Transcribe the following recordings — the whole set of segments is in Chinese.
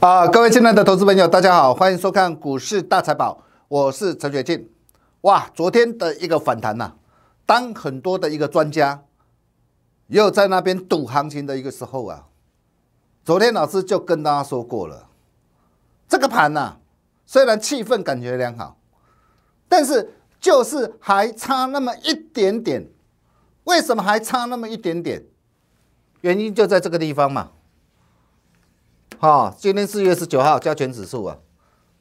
啊，各位进来的投资朋友，大家好，欢迎收看《股市大财宝》，我是陈雪进。哇，昨天的一个反弹呐，当很多的一个专家也有在那边赌行情的一个时候啊，昨天老师就跟大家说过了，这个盘呐，虽然气氛感觉良好，但是就是还差那么一点点。为什么还差那么一点点？原因就在这个地方嘛。啊，今天四月十九号，加权指数啊，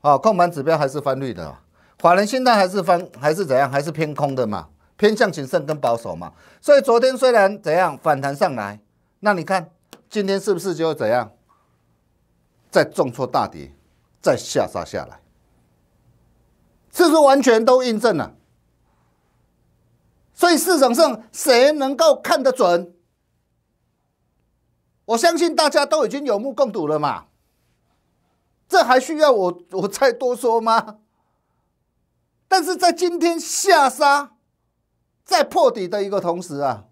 啊，控盘指标还是翻绿的，法人心态还是翻还是怎样，还是偏空的嘛，偏向谨慎跟保守嘛，所以昨天虽然怎样反弹上来，那你看今天是不是就怎样再重挫大跌，再下杀下来，不数完全都印证了，所以市场上谁能够看得准？我相信大家都已经有目共睹了嘛，这还需要我我再多说吗？但是在今天下杀，在破底的一个同时啊，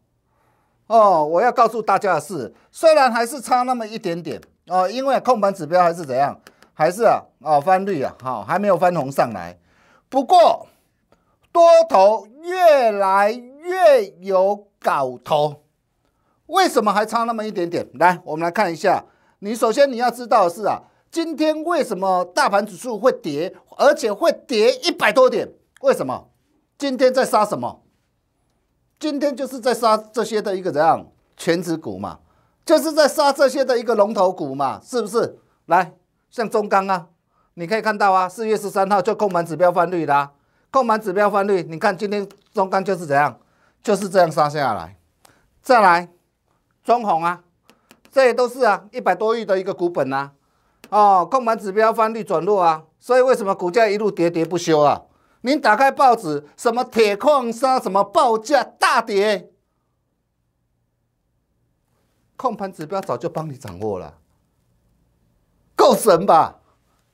哦，我要告诉大家的是，虽然还是差那么一点点哦，因为控盘指标还是怎样，还是啊，哦，翻绿啊，好，还没有翻红上来。不过多头越来越有搞头。为什么还差那么一点点？来，我们来看一下。你首先你要知道的是啊，今天为什么大盘指数会跌，而且会跌一百多点？为什么？今天在杀什么？今天就是在杀这些的一个怎样全指股嘛，就是在杀这些的一个龙头股嘛，是不是？来，像中钢啊，你可以看到啊，四月十三号就购盘指标翻绿的，购盘指标翻绿，你看今天中钢就是怎样，就是这样杀下来，再来。中红啊，这也都是啊，一百多亿的一个股本啊。哦，控盘指标翻绿转弱啊，所以为什么股价一路跌跌不休啊？您打开报纸，什么铁矿砂什么报价大跌，控盘指标早就帮你掌握了，够神吧？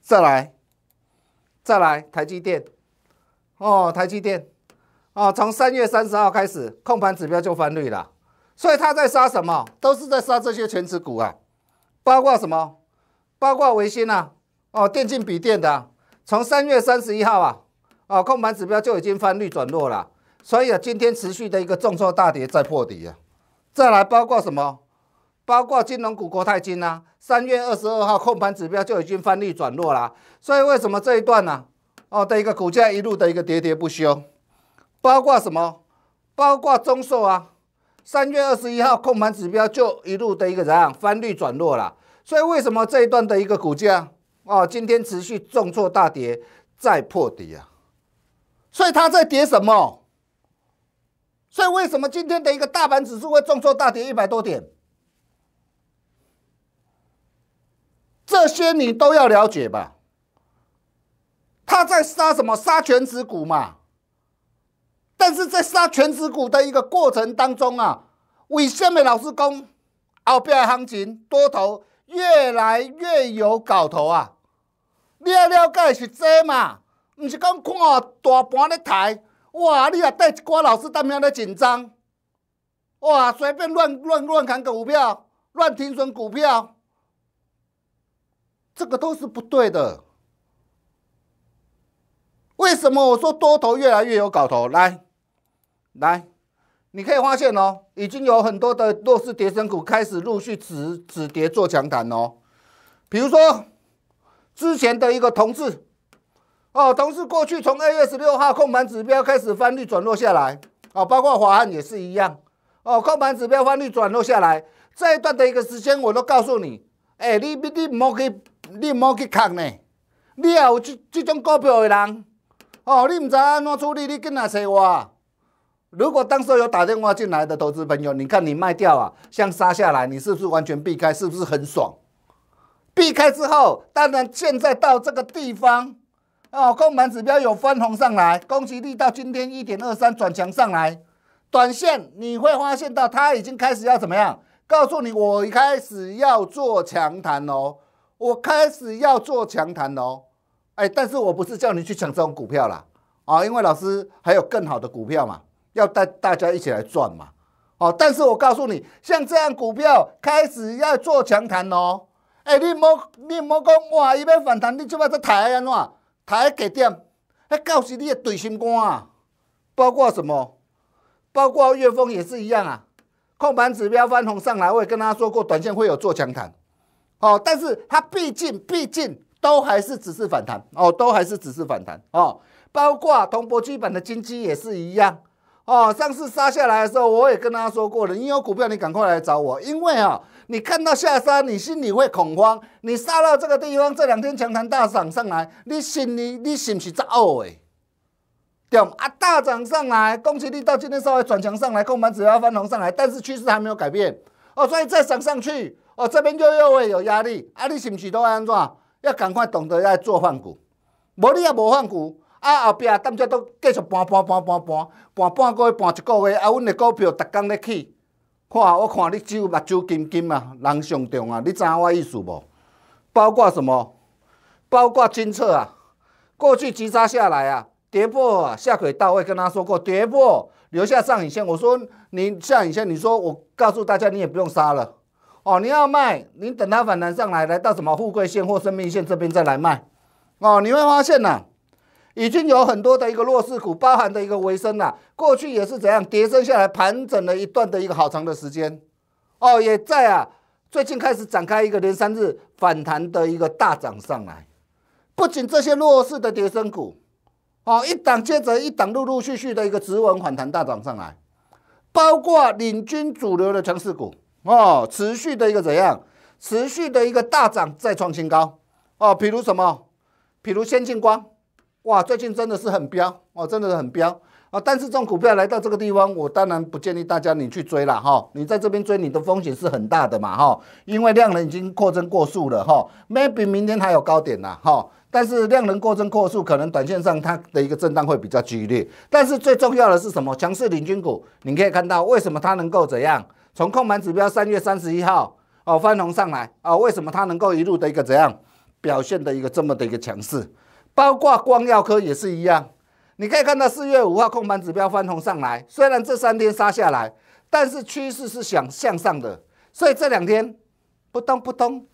再来，再来，台积电，哦，台积电，哦，从三月三十号开始，控盘指标就翻绿了。所以他在杀什么？都是在杀这些全值股啊，包括什么？包括维新啊，哦，电竞笔电的，从三月三十一号啊，哦，控盘指标就已经翻绿转弱了。所以啊，今天持续的一个重挫大跌在破底啊。再来包括什么？包括金融股国泰金啊，三月二十二号控盘指标就已经翻绿转弱了。所以为什么这一段呢？哦，的一个股价一路的一个喋喋不休，包括什么？包括中寿啊。三月二十一号，控盘指标就一路的一个怎样翻绿转弱了。所以为什么这一段的一个股价哦，今天持续重挫大跌，再破底啊？所以它在跌什么？所以为什么今天的一个大盘指数会重挫大跌一百多点？这些你都要了解吧？他在杀什么？杀全职股嘛？但是在杀全职股的一个过程当中啊，为什么老师讲，后边行情多头越来越有搞头啊！你要了解实际嘛，不是讲看大盘在抬，哇！你也带一寡老师当面咧紧张，哇！随便乱乱乱砍股票，乱停损股票，这个都是不对的。为什么我说多头越来越有搞头？来。来，你可以发现哦，已经有很多的弱势跌升股开始陆续止止跌做强弹哦。比如说之前的一个同志，哦，同市过去从二月十六号控盘指标开始翻绿转落下来哦，包括华汉也是一样哦。控盘指标翻绿转落下来这一段的一个时间，我都告诉你，哎，你你你好去你唔好去扛呢。你也有这这种股票的人哦，你唔知影安怎处理，你紧来找我。如果当时有打电话进来的投资朋友，你看你卖掉啊，像杀下来，你是不是完全避开？是不是很爽？避开之后，当然现在到这个地方，哦，空盘指标有翻红上来，攻击力到今天一点二三转强上来，短线你会发现到它已经开始要怎么样？告诉你，我一开始要做强弹哦，我开始要做强弹哦，哎，但是我不是叫你去抢这种股票啦，啊，因为老师还有更好的股票嘛。要带大家一起来赚嘛？哦，但是我告诉你，像这样股票开始要做强弹哦。哎，你莫你莫讲哇，伊要反弹，你就咩在抬安怎？抬个点，迄告诉你的对心肝啊！包括什么？包括岳峰也是一样啊。控盘指标翻红上来，我也跟大家说过，短线会有做强弹。哦，但是它毕竟毕竟都还是只是反弹哦，都还是只是反弹哦。包括同博基本的金积也是一样。哦，上次杀下来的时候，我也跟大家说过了。你有股票，你赶快来找我，因为啊，你看到下杀，你心里会恐慌。你杀到这个地方，这两天强谈大涨上来，你心里你是不是在懊悔？对啊，大涨上来，恭喜你到今天稍微转强上来，空盘指标翻红上来，但是趋势还没有改变。哦，所以再涨上去，哦，这边又又会有压力。啊，你是不是都安怎？要赶快懂得要做换股，无你也无换股。啊，后壁等季都继续盘盘盘盘盘盘半个月，盘一个月，啊，阮的股票逐工咧起，哇！我看你只有目睭金金啊，人上重啊，你知影我意思无？包括什么？包括政策啊，过去急杀下来啊，跌破啊下轨到位，跟他说过，跌破留下上影线，我说你上影线，你说我告诉大家，你也不用杀了哦，你要卖，你等它反弹上来，来到什么富贵线或生命线这边再来卖哦，你会发现呐。已经有很多的一个弱势股，包含的一个维生呐，过去也是怎样叠升下来，盘整了一段的一个好长的时间，哦，也在啊，最近开始展开一个连三日反弹的一个大涨上来。不仅这些弱势的跌升股，哦，一档接着一档，陆陆续续的一个直稳反弹大涨上来，包括领军主流的强势股，哦，持续的一个怎样，持续的一个大涨再创新高，哦，比如什么，比如先进光。哇，最近真的是很彪，哦，真的是很彪啊！但是这种股票来到这个地方，我当然不建议大家你去追了哈。你在这边追，你的风险是很大的嘛哈，因为量能已经扩增过速了哈。Maybe 明天还有高点了哈，但是量能扩增过速，可能短线上它的一个震荡会比较剧烈。但是最重要的是什么？强势领军股，你可以看到为什么它能够怎样？从控盘指标三月三十一号哦翻红上来啊，为什么它能够一路的一个怎样表现的一个这么的一个强势？包括光耀科也是一样，你可以看到四月五号控盘指标翻红上来，虽然这三天杀下来，但是趋势是想向上的，所以这两天扑通扑通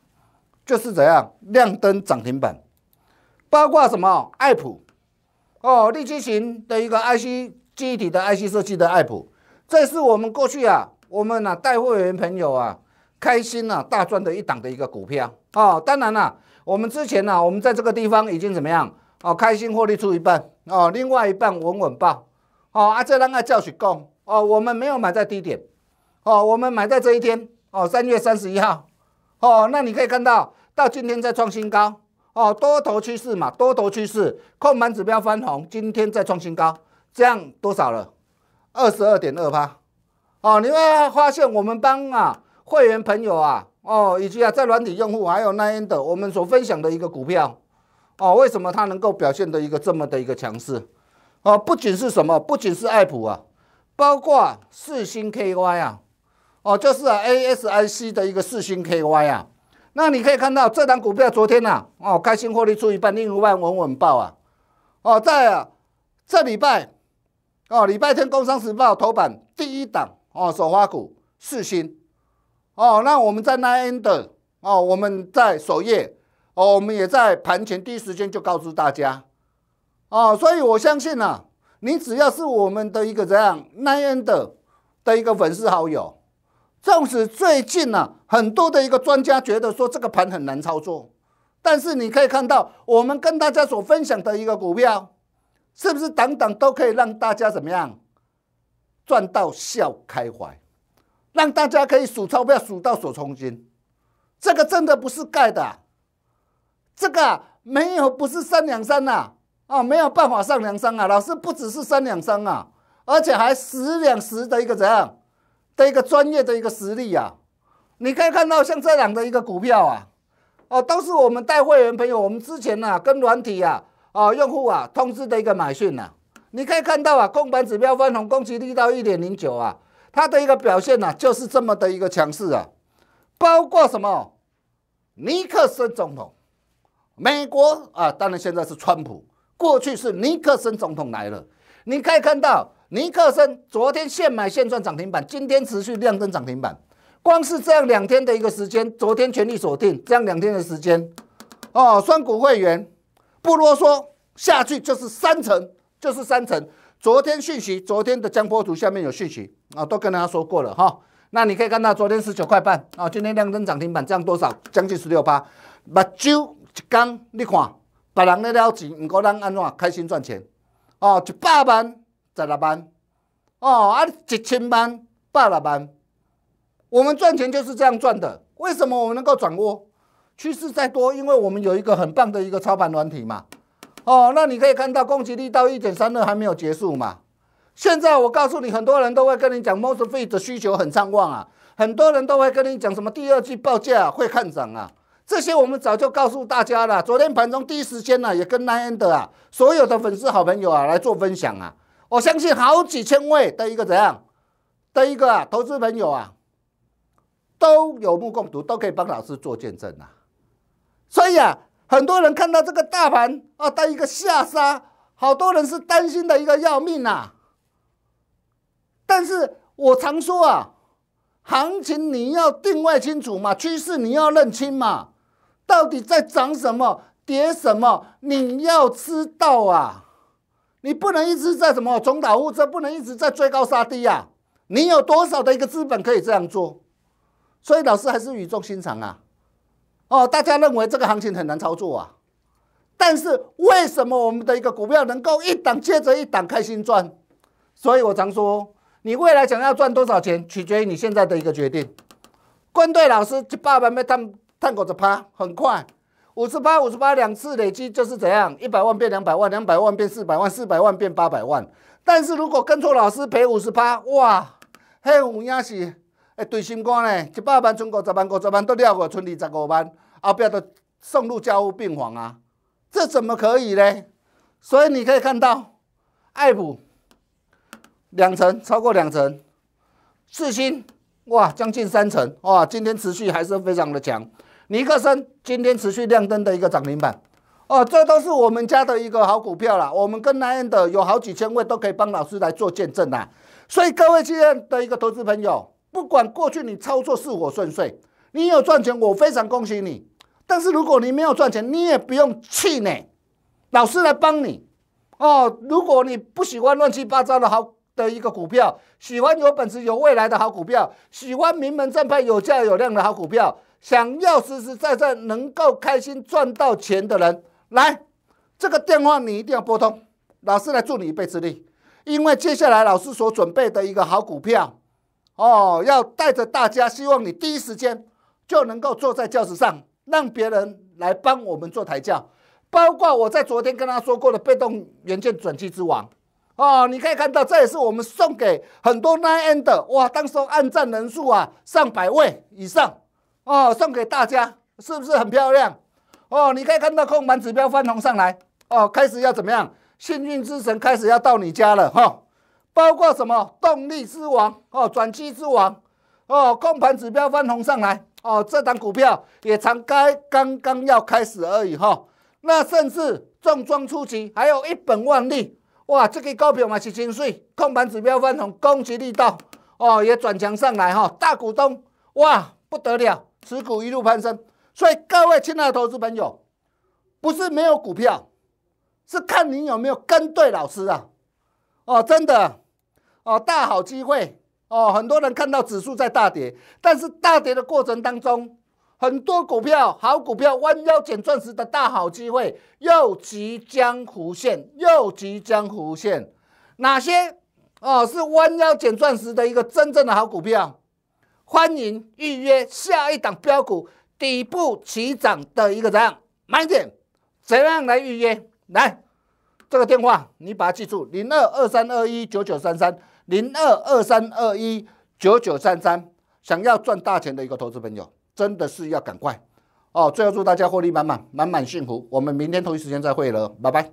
就是怎样亮灯涨停板。包括什么？爱普哦，立基型的一个 IC 基体的 IC 设计的爱普，这是我们过去啊，我们呐带会员朋友啊开心呐大赚的一档的一个股票哦，当然啦。我们之前呢，我们在这个地方已经怎么样？哦，开心获利出一半，哦，另外一半稳稳抱，哦啊，这让他教训供哦，我们没有买在低点，哦，我们买在这一天，哦，三月三十一号，哦，那你可以看到，到今天在创新高，哦，多头趋势嘛，多头趋势，控盘指标翻红，今天在创新高，这样多少了？二十二点二八，哦，你会发现我们帮啊会员朋友啊。哦，以及啊，在软体用户还有奈安的，我们所分享的一个股票，哦，为什么它能够表现的一个这么的一个强势？哦，不仅是什么，不仅是爱普啊，包括四星 KY 啊，哦，就是啊 ASIC 的一个四星 KY 啊，那你可以看到这档股票昨天呐，哦，开心获利出一半，另一半稳稳爆啊，哦，在啊这礼拜，哦，礼拜天工商时报头版第一档哦，首发股四星。哦，那我们在奈 n 的哦，我们在首页哦，我们也在盘前第一时间就告诉大家哦，所以我相信呢，你只要是我们的一个这样奈 n 的的一个粉丝好友，纵使最近呢很多的一个专家觉得说这个盘很难操作，但是你可以看到我们跟大家所分享的一个股票，是不是等等都可以让大家怎么样赚到笑开怀。让大家可以数钞票数到手抽筋，这个真的不是盖的，这个没有不是三两三呐，啊没有办法上两三啊，老师不只是三两三啊，而且还十两十的一个怎样的一个专业的一个实力啊，你可以看到像这样的一个股票啊，哦都是我们带会员朋友，我们之前啊、跟软体啊啊用户啊通知的一个买讯呐，你可以看到啊，控盘指标翻红，攻击力到一点零九啊。它的一个表现呢，就是这么的一个强势啊，包括什么尼克森总统，美国啊，当然现在是川普，过去是尼克森总统来了，你可以看到尼克森昨天现买现赚涨停板，今天持续量增涨停板，光是这样两天的一个时间，昨天全力锁定，这样两天的时间，哦，双股会员不啰嗦，下去就是三层，就是三层。昨天讯息，昨天的江波图下面有讯息啊，都跟大家说过了哈。那你可以看到昨天十九块半啊，今天量增涨停板这样多少？将近十六八。目睭一刚，你看别人在捞钱，不过咱安怎开心赚钱？哦，一百万、十六万哦，啊一千万、百六万。我们赚钱就是这样赚的。为什么我们能够掌握趋势再多，因为我们有一个很棒的一个操盘软体嘛。哦，那你可以看到供给力到一点三二还没有结束嘛。现在我告诉你，很多人都会跟你讲 m o s f e e 的需求很畅旺啊。很多人都会跟你讲什么第二季报价会看涨啊。这些我们早就告诉大家了。昨天盘中第一时间呢，也跟奈 n d 啊所有的粉丝好朋友啊来做分享啊。我相信好几千位的一个怎样的一个投资朋友啊，都有目共睹，都可以帮老师做见证啊。所以啊。很多人看到这个大盘啊，带一个下杀，好多人是担心的一个要命啊。但是我常说啊，行情你要定位清楚嘛，趋势你要认清嘛，到底在涨什么、跌什么，你要知道啊。你不能一直在什么重蹈覆辙，不能一直在追高杀低呀。你有多少的一个资本可以这样做？所以老师还是语重心长啊。哦，大家认为这个行情很难操作啊，但是为什么我们的一个股票能够一档接着一档开心赚？所以我常说，你未来想要赚多少钱，取决于你现在的一个决定。跟对老师，一百万探探口子趴，很快，五十八、五十八，两次累积就是怎样，一百万变两百万，两百万变四百万，四百万变八百万。但是如果跟错老师，赔五十八，哇，很有鸭血。哎，对新官呢？一百万存够十万，五十万都了过，存二十五万，后边都送入加护病房啊！这怎么可以呢？所以你可以看到，爱普两成，超过两成，四星哇，将近三成哇！今天持续还是非常的强。尼克森今天持续亮灯的一个涨停板哦，这都是我们家的一个好股票啦。我们跟南 e 的有好几千位都可以帮老师来做见证啦。所以各位今天的一个投资朋友。不管过去你操作是否顺遂，你有赚钱，我非常恭喜你。但是如果你没有赚钱，你也不用气馁，老师来帮你哦。如果你不喜欢乱七八糟的好的一个股票，喜欢有本事、有未来的好股票，喜欢名门正派、有价有量的好股票，想要实实在在能够开心赚到钱的人，来这个电话你一定要拨通，老师来助你一臂之力，因为接下来老师所准备的一个好股票。哦，要带着大家，希望你第一时间就能够坐在教室上，让别人来帮我们做台教，包括我在昨天跟他说过的被动元件转机之王，哦，你可以看到，这也是我们送给很多 Nine End 的哇，当时按赞人数啊，上百位以上，哦，送给大家，是不是很漂亮？哦，你可以看到空盘指标翻红上来，哦，开始要怎么样？幸运之神开始要到你家了哈。包括什么动力之王哦，转机之王哦，控盘指标翻红上来哦，这档股票也才刚刚要开始而已哈。那甚至重装出击，还有一本万利哇！这个股票嘛是精水，控盘指标翻红，攻击力道哦也转强上来哈。大股东哇不得了，持股一路攀升。所以各位亲爱的投资朋友，不是没有股票，是看你有没有跟对老师啊哦，真的。哦，大好机会哦！很多人看到指数在大跌，但是大跌的过程当中，很多股票、好股票弯腰捡钻石的大好机会又即将浮现，又即将浮现。哪些哦是弯腰捡钻石的一个真正的好股票？欢迎预约下一档标股底部起涨的一个怎样买点？怎样来预约？来。这个电话你把它记住，零二二三二一九九三三，零二二三二一九九三三。想要赚大钱的一个投资朋友，真的是要赶快哦！最后祝大家获利满满，满满幸福。我们明天同一时间再会了，拜拜。